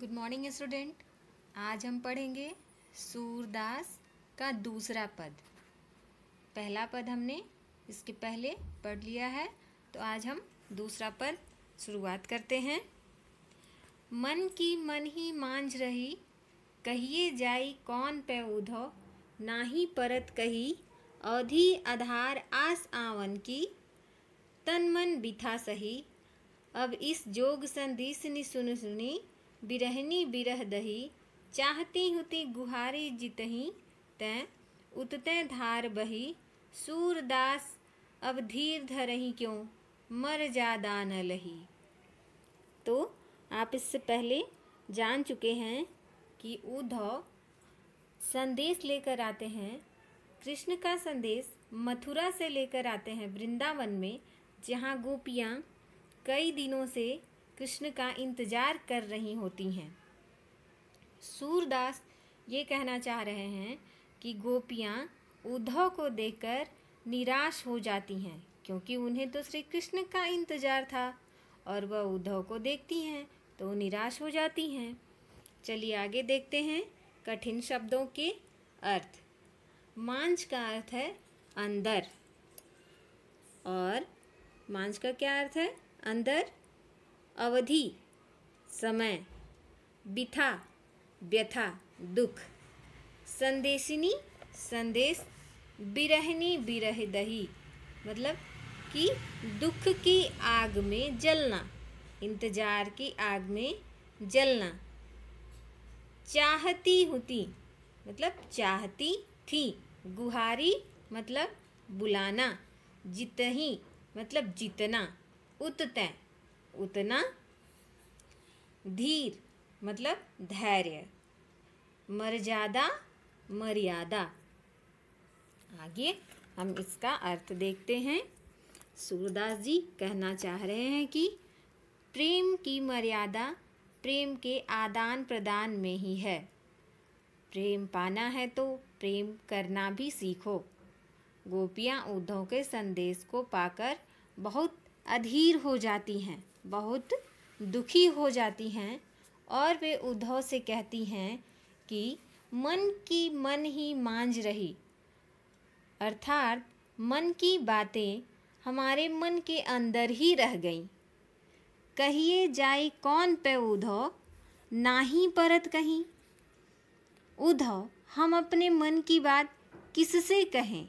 good morning student आज हम पढ़ेंगे सूरदास का दूसरा पद पहला पद हमने इसके पहले पढ़ लिया है तो आज हम दूसरा पद शुरुआत करते हैं मन की मन ही मांझ रही कहिए जाई कौन पे उधो ना ही परत कही अवधि आधार आस आवन की तन मन बिथा सही अब इस जोग संदेश नि सुन सुनी, सुनी बिरहनी बिरह दही चाहती हुती गुहारी जितही तैं उतते धार बही सूरदास अब धीर धरही क्यों मर जा दान लही तो आप इससे पहले जान चुके हैं कि उद्धव संदेश लेकर आते हैं कृष्ण का संदेश मथुरा से लेकर आते हैं वृंदावन में जहाँ गोपियाँ कई दिनों से कृष्ण का इंतजार कर रही होती हैं सूरदास ये कहना चाह रहे हैं कि गोपियाँ उद्धव को देखकर निराश हो जाती हैं क्योंकि उन्हें तो श्री कृष्ण का इंतज़ार था और वह उद्धव को देखती हैं तो निराश हो जाती हैं चलिए आगे देखते हैं कठिन शब्दों के अर्थ मांझ का अर्थ है अंदर और मांझ का क्या अर्थ है अंदर अवधि समय बिथा व्यथा दुख संदेशिनी संदेश बिरहनी बिरह दही मतलब कि दुख की आग में जलना इंतजार की आग में जलना चाहती होती मतलब चाहती थी गुहारी मतलब बुलाना जितही मतलब जितना उततय उतना धीर मतलब धैर्य मर्यादा मर्यादा आगे हम इसका अर्थ देखते हैं सूरदास जी कहना चाह रहे हैं कि प्रेम की मर्यादा प्रेम के आदान प्रदान में ही है प्रेम पाना है तो प्रेम करना भी सीखो गोपियाँ उद्धव के संदेश को पाकर बहुत अधीर हो जाती हैं बहुत दुखी हो जाती हैं और वे उद्धव से कहती हैं कि मन की मन ही मांझ रही अर्थात मन की बातें हमारे मन के अंदर ही रह गई कहिए जाए कौन पे उधव ना ही परत कहीं उधव हम अपने मन की बात किससे कहें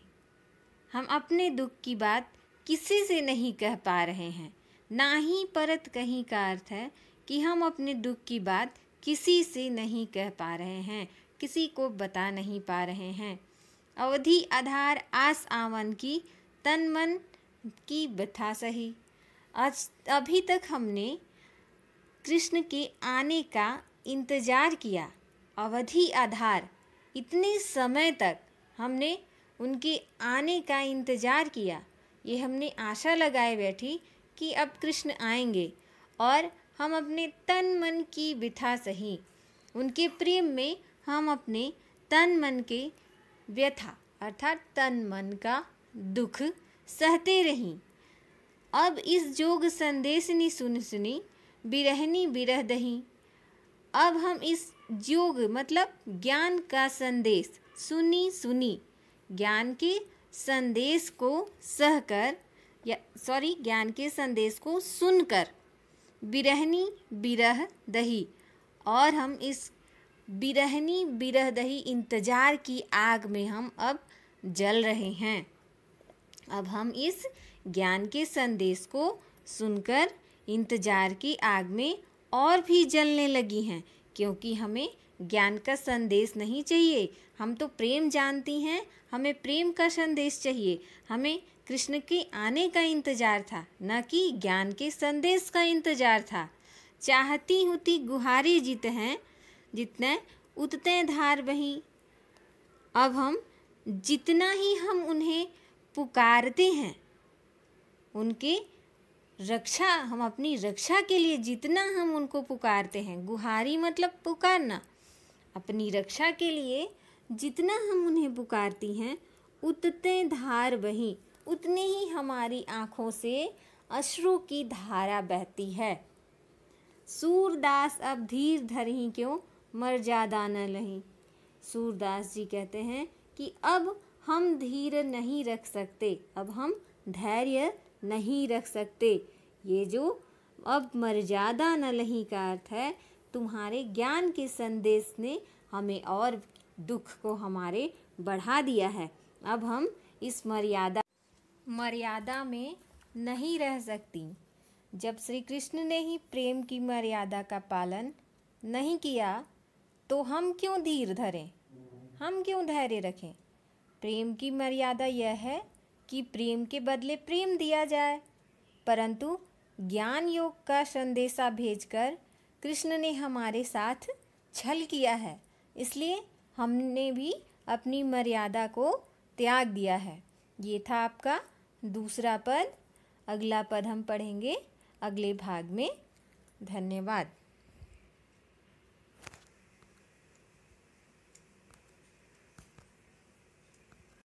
हम अपने दुख की बात किसी से नहीं कह पा रहे हैं ना ही परत कहीं का अर्थ है कि हम अपने दुख की बात किसी से नहीं कह पा रहे हैं किसी को बता नहीं पा रहे हैं अवधि आधार आस आवन की तन मन की व्यथा सही आज अभी तक हमने कृष्ण के आने का इंतजार किया अवधि आधार इतने समय तक हमने उनके आने का इंतजार किया ये हमने आशा लगाए बैठी कि अब कृष्ण आएंगे और हम अपने तन मन की व्यथा सही उनके प्रेम में हम अपने तन मन के व्यथा अर्थात तन मन का दुख सहते रहीं अब इस जोग संदेशनी सुन सुनी बिरहनी बिरह दही अब हम इस योग मतलब ज्ञान का संदेश सुनी सुनी ज्ञान के संदेश को सहकर या सॉरी ज्ञान के संदेश को सुनकर बिरहनी बिरह दही और हम इस बिरहनी बिरह दही इंतज़ार की आग में हम अब जल रहे हैं अब हम इस ज्ञान के संदेश को सुनकर इंतज़ार की आग में और भी जलने लगी हैं क्योंकि हमें ज्ञान का संदेश नहीं चाहिए हम तो प्रेम जानती हैं हमें प्रेम का संदेश चाहिए हमें कृष्ण के आने का इंतज़ार था न कि ज्ञान के संदेश का इंतज़ार था चाहती होती गुहारी जीत हैं जितने उतने धार बही अब हम जितना ही हम उन्हें पुकारते हैं उनके रक्षा हम अपनी रक्षा के लिए जितना हम उनको पुकारते हैं गुहारी मतलब पुकारना अपनी रक्षा के लिए जितना हम उन्हें पुकारती हैं उतने धार बही उतने ही हमारी आँखों से अश्रु की धारा बहती है सूरदास अब धीर धर ही क्यों मर जादा न लही सूरदास जी कहते हैं कि अब हम धीर नहीं रख सकते अब हम धैर्य नहीं रख सकते ये जो अब मर्यादा न लही का अर्थ है तुम्हारे ज्ञान के संदेश ने हमें और दुख को हमारे बढ़ा दिया है अब हम इस मर्यादा मर्यादा में नहीं रह सकती जब श्री कृष्ण ने ही प्रेम की मर्यादा का पालन नहीं किया तो हम क्यों धीर धरें हम क्यों धैर्य रखें प्रेम की मर्यादा यह है कि प्रेम के बदले प्रेम दिया जाए परंतु ज्ञान योग का संदेशा भेजकर कृष्ण ने हमारे साथ छल किया है इसलिए हमने भी अपनी मर्यादा को त्याग दिया है ये था आपका दूसरा पद अगला पद हम पढ़ेंगे अगले भाग में धन्यवाद